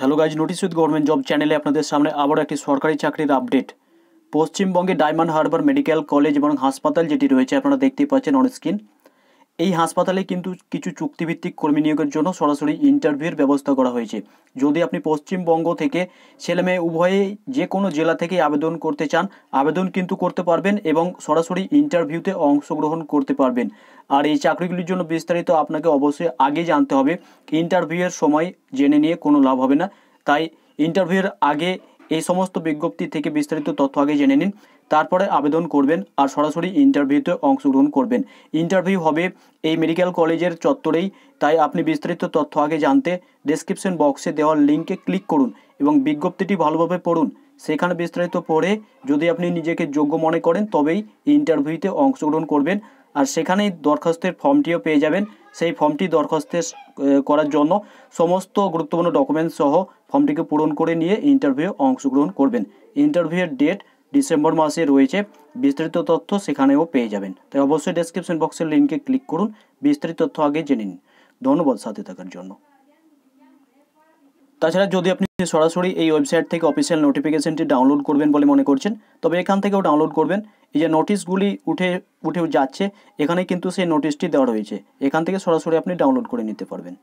hello guys notice with government job চ্যানেলে আপনাদের সামনে আবারও একটি সরকারি চাকরির আপডেট পশ্চিমবঙ্গে ডায়মন্ড হারবার মেডিকেল কলেজ এবং হাসপাতাল যেটি রয়েছে আপনারা দেখতেই পাচ্ছেন অন স্ক্রিন এই হাসপাতালে কিন্তু কিছু চুক্তিভিত্তিক কর্মী নিয়োগের জন্য সরাসরি ইন্টারভিউর ব্যবস্থা করা হয়েছে যদি আপনি পশ্চিমবঙ্গ থেকে ছেলেমেয়ে উভয়ে যে কোনো জেলা থেকে আবেদন করতে চান আবেদন কিন্তু করতে পারবেন এবং সরাসরি ইন্টারভিউতে অংশগ্রহণ করতে পারবেন আর এই চাকরিগুলির জন্য বিস্তারিত আপনাকে অবশ্যই আগে জানতে হবে ইন্টারভিউয়ের সময় জেনে নিয়ে কোনো লাভ হবে না তাই ইন্টারভিউয়ের আগে এই সমস্ত বিজ্ঞপ্তি থেকে বিস্তারিত তথ্য আগে জেনে নিন তারপরে আবেদন করবেন আর সরাসরি ইন্টারভিউতে অংশগ্রহণ করবেন ইন্টারভিউ হবে এই মেডিকেল কলেজের চত্বরেই তাই আপনি বিস্তারিত তথ্য আগে জানতে ডেসক্রিপশন বক্সে দেওয়ার লিঙ্কে ক্লিক করুন এবং বিজ্ঞপ্তিটি ভালোভাবে পড়ুন সেখানে বিস্তারিত পড়ে যদি আপনি নিজেকে যোগ্য মনে করেন তবেই ইন্টারভিউতে অংশগ্রহণ করবেন আর সেখানেই দরখাস্তের ফর্মটিও পেয়ে যাবেন সেই ফর্মটি দরখাস্তের করার জন্য সমস্ত গুরুত্বপূর্ণ ডকুমেন্টস সহ ফর্মটিকে পূরণ করে নিয়ে ইন্টারভিউ অংশগ্রহণ করবেন ইন্টারভিউয়ের ডেট ডিসেম্বর মাসে রয়েছে বিস্তারিত তথ্য সেখানেও পেয়ে যাবেন তাই অবশ্যই ডিসক্রিপশন বক্সের লিঙ্কে ক্লিক করুন বিস্তারিত তথ্য আগে জেনে নিন ধন্যবাদ সাথে থাকার জন্য তাছাড়া যদি আপনি সরাসরি এই ওয়েবসাইট থেকে অফিসিয়াল নোটিফিকেশনটি ডাউনলোড করবেন বলে মনে করছেন তবে এখান থেকেও ডাউনলোড করবেন এই যে নোটিশগুলি উঠে উঠে যাচ্ছে এখানে কিন্তু সেই নোটিশটি দেওয়া রয়েছে এখান থেকে সরাসরি আপনি ডাউনলোড করে নিতে পারবেন